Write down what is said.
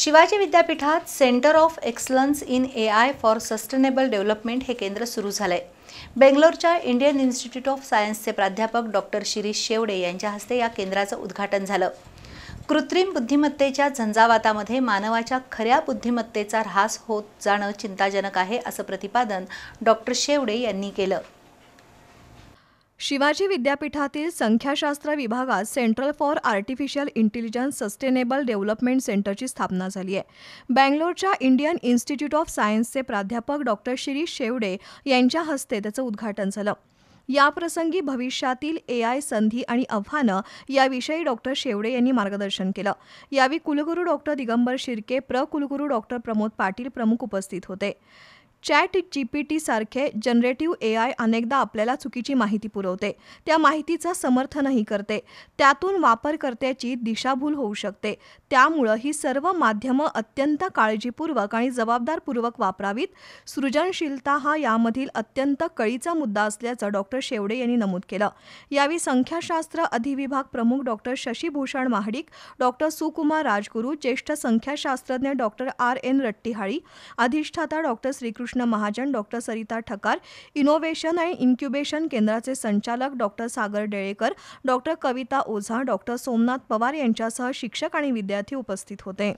शिवाजी विद्यापीठात centre of excellence in A I for sustainable development हे केंद्र सुरू झालं आहे बेंगलोरच्या इंडियन इन्स्टिट्यूट ऑफ सायन्सचे प्राध्यापक डॉक्टर शिरीष शेवडे यांच्या हस्ते या केंद्राचं उद्घाटन झालं कृत्रिम बुद्धिमत्तेच्या झंझावातामध्ये मानवाच्या खऱ्या बुद्धिमत्तेचा ऱ्हास होत जाणं चिंताजनक आहे असं प्रतिपादन डॉक्टर शेवडे यांनी केलं शिवाजी विद्यापीठातील संख्याशास्त्र विभागात central for artificial intelligence sustainable development सेंटरची स्थापना झाली आहे बँगलोरच्या इंडियन इन्स्टिट्यूट ऑफ सायन्सचे प्राध्यापक डॉक्टर शिरीष शेवडे यांच्या हस्ते त्याचं उद्घाटन झालं याप्रसंगी भविष्यातील ए आय संधी आणि आव्हानं याविषयी डॉक्टर शेवडे यांनी मार्गदर्शन केलं यावेळी कुलगुरू डॉक्टर दिगंबर शिर्के प्र कुलगुरू डॉक्टर प्रमोद पाटील प्रमुख उपस्थित होते चॅट जी पी सारखे जनरेटिव्ह ए आय अनेकदा आपल्याला चुकीची माहिती पुरवते त्या माहितीचं समर्थनही करते त्यातून वापरकर्त्याची दिशाभूल होऊ शकते त्यामुळं ही सर्व माध्यमं अत्यंत काळजीपूर्वक आणि जबाबदारपूर्वक वापरावीत सृजनशीलता हा यामधील अत्यंत कळीचा मुद्दा असल्याचं डॉक्टर शेवडे यांनी नमूद केलं यावेळी संख्याशास्त्र अधिविभाग प्रमुख डॉक्टर शशीभूषण महाडिक डॉक्टर सुकुमार राजगुरू ज्येष्ठ संख्याशास्त्रज्ञ डॉक्टर आर एन रट्टीहाळी अधिष्ठाता doctor Shrikrishna Krishna Mahajan doctor Sarita Thakar innovation आणि इन्क्युबेशन केंद्राचे संचालक doctor Sagar Delekar doctor Kavita Ojha doctor Somnath Pawar यांच्यासह शिक्षक आणि विद्यार्थी उपस्थित होते